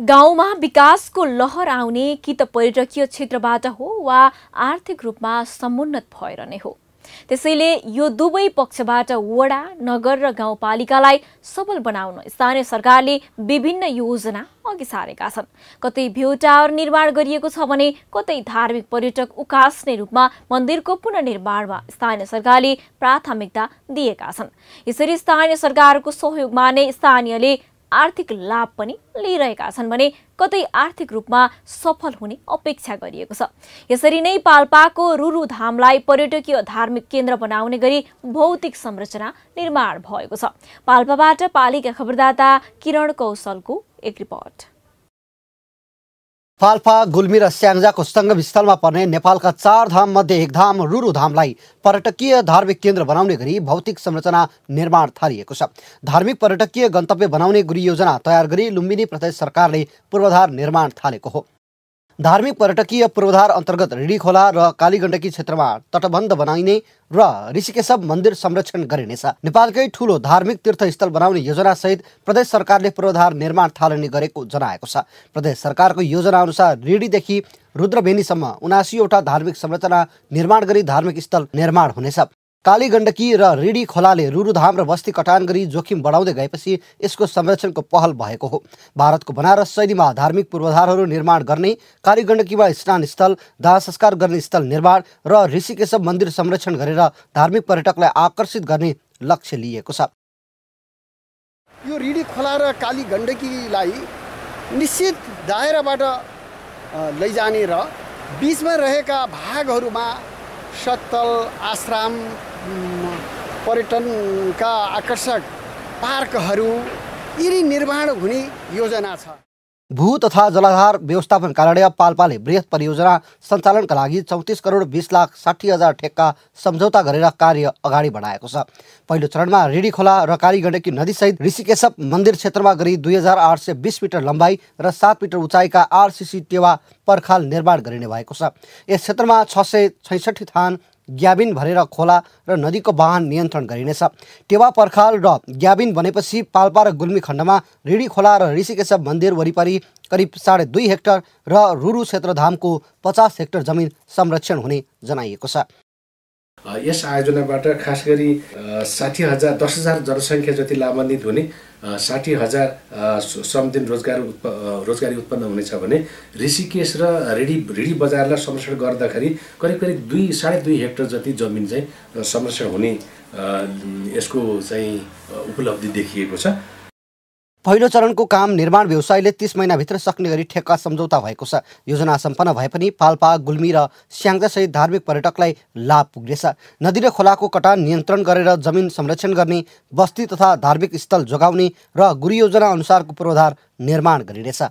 गाउँमा विकासको लहर आउने कि त पर्यटकीय क्षेत्रबाट हो वा आर्थिक रूपमा समुन्नत भएर नै हो त्यसैले यो दुवै पक्षबाट वडा नगर र गाउँपालिकालाई सबल बनाउन स्थानीय सरकारले विभिन्न योजना अघि सारेका छन् कतै भ्यू टावर निर्माण गरिएको छ भने कतै धार्मिक पर्यटक उकास्ने रूपमा मन्दिरको पुननिर्माणमा स्थानीय सरकारले प्राथमिकता दिएका छन् यसरी स्थानीय सरकारको सहयोगमा नै स्थानीयले आर्थिक लाभ पनि लिइरहेका छन् भने कतै आर्थिक रूपमा सफल हुने अपेक्षा गरिएको छ यसरी नै पाल्पाको धामलाई पर्यटकीय धार्मिक केन्द्र बनाउने गरी भौतिक संरचना निर्माण भएको छ पाल्पाबाट पालिका खबरदाता किरण कौशलको एक रिपोर्ट फाल्फा गुल्मी र स्याङ्जाको सङ्गमस्थलमा पर्ने नेपालका चार धाम मध्ये एक धाम धामलाई पर्यटकीय धार्मिक केन्द्र बनाउने गरी भौतिक संरचना निर्माण थालिएको छ धार्मिक पर्यटकीय गन्तव्य बनाउने गुरी योजना तयार गरी लुम्बिनी प्रदेश सरकारले पूर्वाधार निर्माण थालेको हो धार्मिक पर्यटकीय पूर्वाधार अन्तर्गत खोला र कालीगण्डकी क्षेत्रमा तटबन्ध बनाइने र ऋषिकेशव मन्दिर संरक्षण गरिनेछ नेपालकै ठूलो धार्मिक तीर्थस्थल बनाउने योजनासहित प्रदेश सरकारले पूर्वाधार निर्माण थालनी गरेको जनाएको छ प्रदेश सरकारको योजना अनुसार रिडीदेखि रुद्रबेनीसम्म उनासीवटा धार्मिक संरचना निर्माण गरी धार्मिक स्थल निर्माण हुनेछ कालीगण्डकी र रिडी खोलाले रुरुधाम र बस्ती कटान गरी जोखिम बढाउँदै गएपछि यसको संरक्षणको पहल भएको हो भारतको बनारस शैलीमा धार्मिक पूर्वाधारहरू निर्माण गर्ने कालीगण्डकीमा स्नान स्थल दाह संस्कार गर्ने स्थल निर्माण र ऋषिकेशव मन्दिर संरक्षण गरेर धार्मिक पर्यटकलाई आकर्षित गर्ने लक्ष्य लिएको छ यो रिडी खोला र काली गण्डकीलाई निश्चित दायराबाट लैजाने र बिचमा रहेका भागहरूमा सत्तल आश्रम पर्यटनका आकर्षक पार्कहरू यिनी निर्माण हुने योजना छ भू तथा जलाधार व्यवस्थापन कार्यालय पाल्पाले वृहत परियोजना सञ्चालनका लागि चौतिस करोड बिस लाख साठी हजार ठेक्का सम्झौता गरेर कार्य अगाडि बढाएको छ पहिलो चरणमा रिडी खोला र काली गण्डकी नदीसहित ऋषिकेशव मन्दिर क्षेत्रमा गरी दुई हजार आठ सय बिस मिटर लम्बाइ र सात मिटर उचाइका आरसिसी टेवा पर्खाल निर्माण गरिने भएको छ यस क्षेत्रमा छ सय छैसठी थान ग्याबिन भरेर खोला र नदीको वाहन नियन्त्रण गरिनेछ टेवा पर्खाल र ग्याबिन बनेपछि पाल्पा र गुल्मी खण्डमा रिडी खोला र ऋषिकेशव मन्दिर वरिपरि करिब साढे दुई हेक्टर र रुरु क्षेत्रधामको पचास हेक्टर जमिन संरक्षण हुने जनाइएको छ यस आयोजनाबाट खास गरी साठी हजार दस हजार जनसङ्ख्या जति लाभान्वित हुने साठी हजार समथिङ रोजगार उत्प रोजगारी उत्पन्न हुनेछ भने ऋषिकेश र रेडी रेडी बजारलाई संरक्षण गर्दाखेरि करिब करिब दुई साढे दुई हेक्टर जति जमिन चाहिँ संरक्षण हुने यसको चाहिँ उपलब्धि देखिएको छ पहिलो चरणको काम निर्माण व्यवसायले तीस महिनाभित्र सक्ने गरी ठेक्का सम्झौता भएको छ योजना सम्पन्न भए पनि पाल्पा गुल्मी र स्याङ्जासहित धार्मिक पर्यटकलाई लाभ पुग्नेछ नदी र खोलाको कटान नियन्त्रण गरेर जमिन संरक्षण गर्ने बस्ती तथा धार्मिक स्थल जोगाउने र गुरु योजना अनुसारको पूर्वाधार निर्माण गरिनेछ